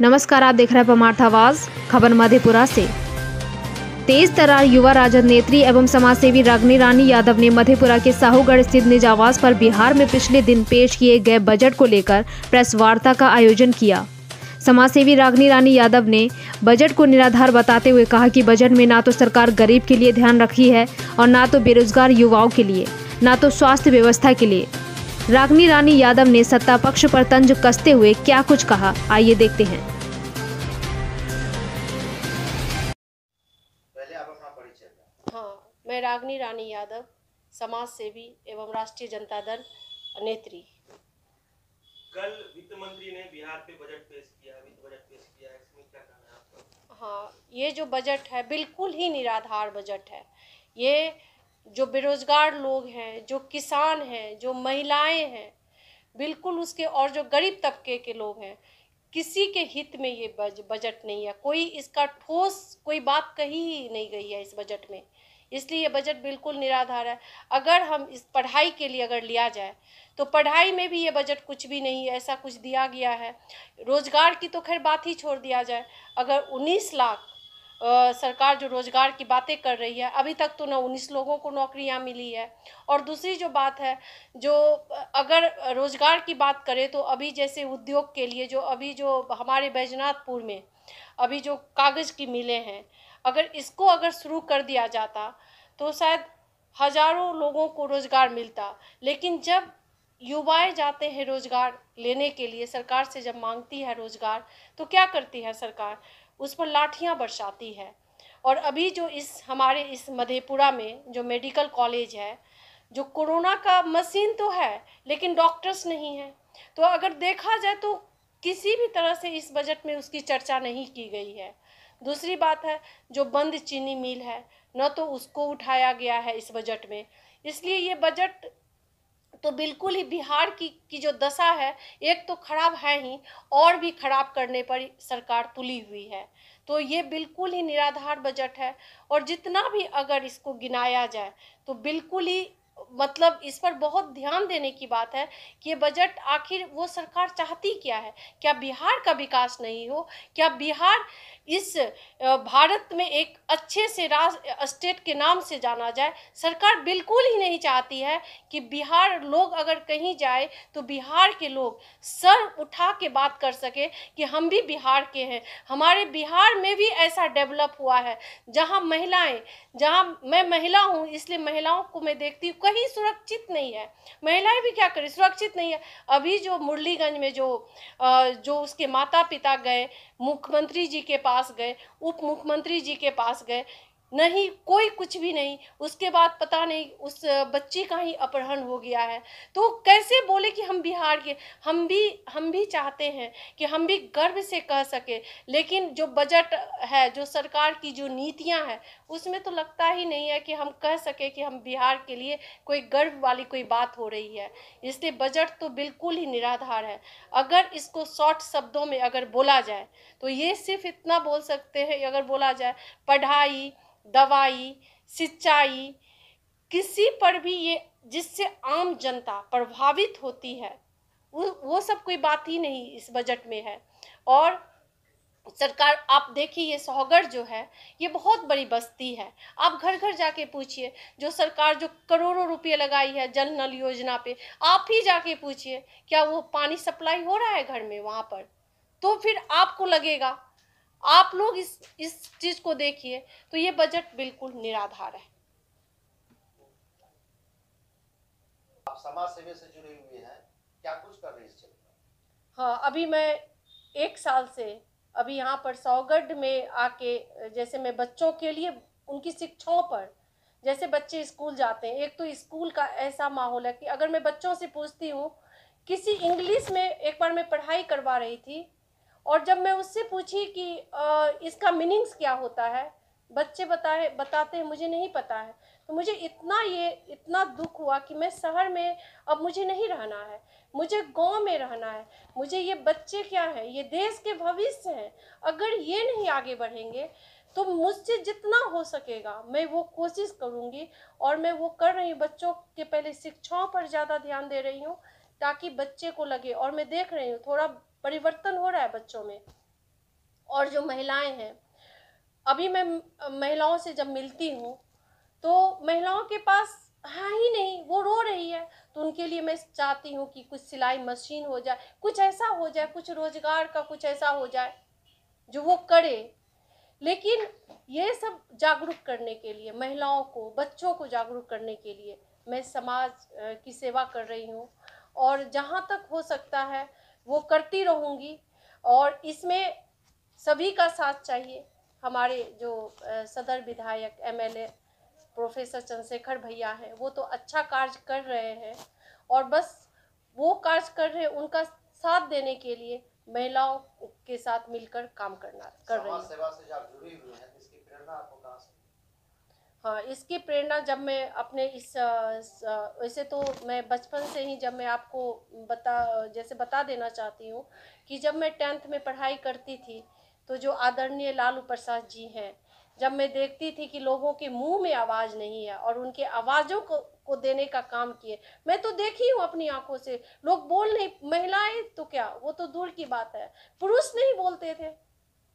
नमस्कार आप देख रहे हैं परमार्थ आवाज खबर मधेपुरा से तेज तरार युवा राजद नेत्री एवं समाज सेवी रागनी रानी यादव ने मधेपुरा के साहूगढ़ स्थित निज आवास पर बिहार में पिछले दिन पेश किए गए बजट को लेकर प्रेस वार्ता का आयोजन किया समाज सेवी रागनी रानी यादव ने बजट को निराधार बताते हुए कहा कि बजट में ना तो सरकार गरीब के लिए ध्यान रखी है और ना तो बेरोजगार युवाओं के लिए ना तो स्वास्थ्य व्यवस्था के लिए रागनी रानी यादव ने सत्ता पक्ष पर तंज कसते हुए क्या कुछ कहा आइए देखते हैं हाँ मैं रागनी रानी यादव समाज सेवी एवं राष्ट्रीय जनता दल नेत्री कल वित्त मंत्री ने बिहार पे बजट पेश किया वित्त बजट पेश किया इसमें क्या कहना है आपका हाँ ये जो बजट है बिल्कुल ही निराधार बजट है ये जो बेरोज़गार लोग हैं जो किसान हैं जो महिलाएं हैं बिल्कुल उसके और जो गरीब तबके के लोग हैं किसी के हित में ये बज, बजट नहीं है कोई इसका ठोस कोई बात कही ही नहीं गई है इस बजट में इसलिए ये बजट बिल्कुल निराधार है अगर हम इस पढ़ाई के लिए अगर लिया जाए तो पढ़ाई में भी ये बजट कुछ भी नहीं है ऐसा कुछ दिया गया है रोज़गार की तो खैर बात ही छोड़ दिया जाए अगर उन्नीस लाख सरकार जो रोज़गार की बातें कर रही है अभी तक तो ना उन्नीस लोगों को नौकरियां मिली है और दूसरी जो बात है जो अगर रोज़गार की बात करें तो अभी जैसे उद्योग के लिए जो अभी जो हमारे बैजनाथपुर में अभी जो कागज़ की मिलें हैं अगर इसको अगर शुरू कर दिया जाता तो शायद हज़ारों लोगों को रोज़गार मिलता लेकिन जब युवाएं जाते हैं रोज़गार लेने के लिए सरकार से जब मांगती है रोज़गार तो क्या करती है सरकार उस पर लाठियाँ बरसाती है और अभी जो इस हमारे इस मधेपुरा में जो मेडिकल कॉलेज है जो कोरोना का मशीन तो है लेकिन डॉक्टर्स नहीं हैं तो अगर देखा जाए तो किसी भी तरह से इस बजट में उसकी चर्चा नहीं की गई है दूसरी बात है जो बंद चीनी मिल है न तो उसको उठाया गया है इस बजट में इसलिए ये बजट तो बिल्कुल ही बिहार की की जो दशा है एक तो खराब है ही और भी खराब करने पर सरकार तुली हुई है तो ये बिल्कुल ही निराधार बजट है और जितना भी अगर इसको गिनाया जाए तो बिल्कुल ही मतलब इस पर बहुत ध्यान देने की बात है कि ये बजट आखिर वो सरकार चाहती क्या है क्या बिहार का विकास नहीं हो क्या बिहार इस भारत में एक अच्छे से राज स्टेट के नाम से जाना जाए सरकार बिल्कुल ही नहीं चाहती है कि बिहार लोग अगर कहीं जाए तो बिहार के लोग सर उठा के बात कर सके कि हम भी बिहार के हैं हमारे बिहार में भी ऐसा डेवलप हुआ है जहाँ महिलाएं जहाँ मैं महिला हूँ इसलिए महिलाओं को मैं देखती हूँ कहीं सुरक्षित नहीं है महिलाएं भी क्या करें सुरक्षित नहीं है अभी जो मुरलीगंज में जो जो उसके माता पिता गए मुख्यमंत्री जी के पास गए उप मुख्यमंत्री जी के पास गए नहीं कोई कुछ भी नहीं उसके बाद पता नहीं उस बच्ची का ही अपहरण हो गया है तो कैसे बोले कि हम बिहार के हम भी हम भी चाहते हैं कि हम भी गर्व से कह सके लेकिन जो बजट है जो सरकार की जो नीतियां हैं उसमें तो लगता ही नहीं है कि हम कह सके कि हम बिहार के लिए कोई गर्व वाली कोई बात हो रही है इसलिए बजट तो बिल्कुल ही निराधार है अगर इसको शॉर्ट शब्दों में अगर बोला जाए तो ये सिर्फ इतना बोल सकते हैं अगर बोला जाए पढ़ाई दवाई सिंचाई किसी पर भी ये जिससे आम जनता प्रभावित होती है वो वो सब कोई बात ही नहीं इस बजट में है और सरकार आप देखिए ये सौगढ़ जो है ये बहुत बड़ी बस्ती है आप घर घर जाके पूछिए जो सरकार जो करोड़ों रुपये लगाई है जल नल योजना पे आप ही जाके पूछिए क्या वो पानी सप्लाई हो रहा है घर में वहाँ पर तो फिर आपको लगेगा आप लोग इस इस चीज को देखिए तो ये बजट बिल्कुल निराधार है आप समाज सेवे से जुड़े हुए हैं क्या कुछ कर रहे हैं हाँ अभी मैं एक साल से अभी यहाँ पर सौगढ़ में आके जैसे मैं बच्चों के लिए उनकी शिक्षाओं पर जैसे बच्चे स्कूल जाते हैं एक तो स्कूल का ऐसा माहौल है कि अगर मैं बच्चों से पूछती हूँ किसी इंग्लिश में एक बार मैं पढ़ाई करवा रही थी और जब मैं उससे पूछी कि आ, इसका मीनिंग्स क्या होता है बच्चे बताए बताते हैं मुझे नहीं पता है तो मुझे इतना ये इतना दुख हुआ कि मैं शहर में अब मुझे नहीं रहना है मुझे गांव में रहना है मुझे ये बच्चे क्या हैं ये देश के भविष्य हैं अगर ये नहीं आगे बढ़ेंगे तो मुझसे जितना हो सकेगा मैं वो कोशिश करूँगी और मैं वो कर रही हूँ बच्चों के पहले शिक्षाओं पर ज़्यादा ध्यान दे रही हूँ ताकि बच्चे को लगे और मैं देख रही हूँ थोड़ा परिवर्तन हो रहा है बच्चों में और जो महिलाएं हैं अभी मैं महिलाओं से जब मिलती हूँ तो महिलाओं के पास हाँ ही नहीं वो रो रही है तो उनके लिए मैं चाहती हूँ कि कुछ सिलाई मशीन हो जाए कुछ ऐसा हो जाए कुछ रोजगार का कुछ ऐसा हो जाए जो वो करे लेकिन ये सब जागरूक करने के लिए महिलाओं को बच्चों को जागरूक करने के लिए मैं समाज की सेवा कर रही हूँ और जहाँ तक हो सकता है वो करती रहूँगी और इसमें सभी का साथ चाहिए हमारे जो सदर विधायक एमएलए प्रोफेसर चंद्रशेखर भैया हैं वो तो अच्छा कार्य कर रहे हैं और बस वो कार्य कर रहे हैं उनका साथ देने के लिए महिलाओं के साथ मिलकर काम करना कर हुई है हाँ, इसकी प्रेरणा जब मैं अपने इस वैसे तो मैं बचपन से ही जब मैं आपको बता जैसे बता देना चाहती हूँ कि जब मैं टेंथ में पढ़ाई करती थी तो जो आदरणीय लालू प्रसाद जी हैं जब मैं देखती थी कि लोगों के मुंह में आवाज़ नहीं है और उनके आवाज़ों को को देने का काम किए मैं तो देखी हूँ अपनी आंखों से लोग बोल नहीं महिलाएं तो क्या वो तो दूर की बात है पुरुष नहीं बोलते थे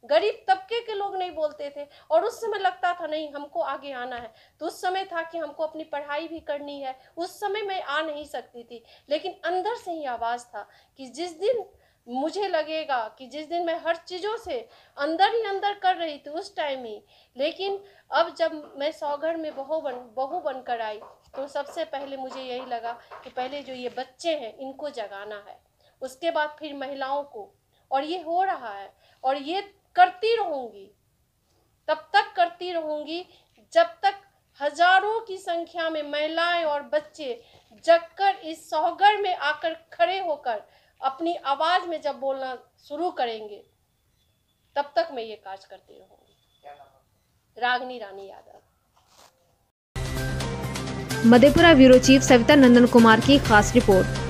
गरीब तबके के लोग नहीं बोलते थे और उस समय लगता था नहीं हमको आगे आना है तो उस समय था कि हमको अपनी पढ़ाई भी करनी है उस समय मैं आ नहीं सकती थी लेकिन अंदर से ही आवाज़ था कि जिस दिन मुझे लगेगा कि जिस दिन मैं हर चीज़ों से अंदर ही अंदर कर रही थी उस टाइम ही लेकिन अब जब मैं सौघर में बहू बन बहू बन कर आई तो सबसे पहले मुझे यही लगा कि पहले जो ये बच्चे हैं इनको जगाना है उसके बाद फिर महिलाओं को और ये हो रहा है और ये करती रहूंगी तब तक करती रहूंगी जब तक हजारों की संख्या में महिलाएं और बच्चे जगकर इस सौगर में आकर खड़े होकर अपनी आवाज में जब बोलना शुरू करेंगे तब तक मैं ये कार्य करती रहूंगी रागनी रानी यादव मधेपुरा ब्यूरो चीफ सविता नंदन कुमार की खास रिपोर्ट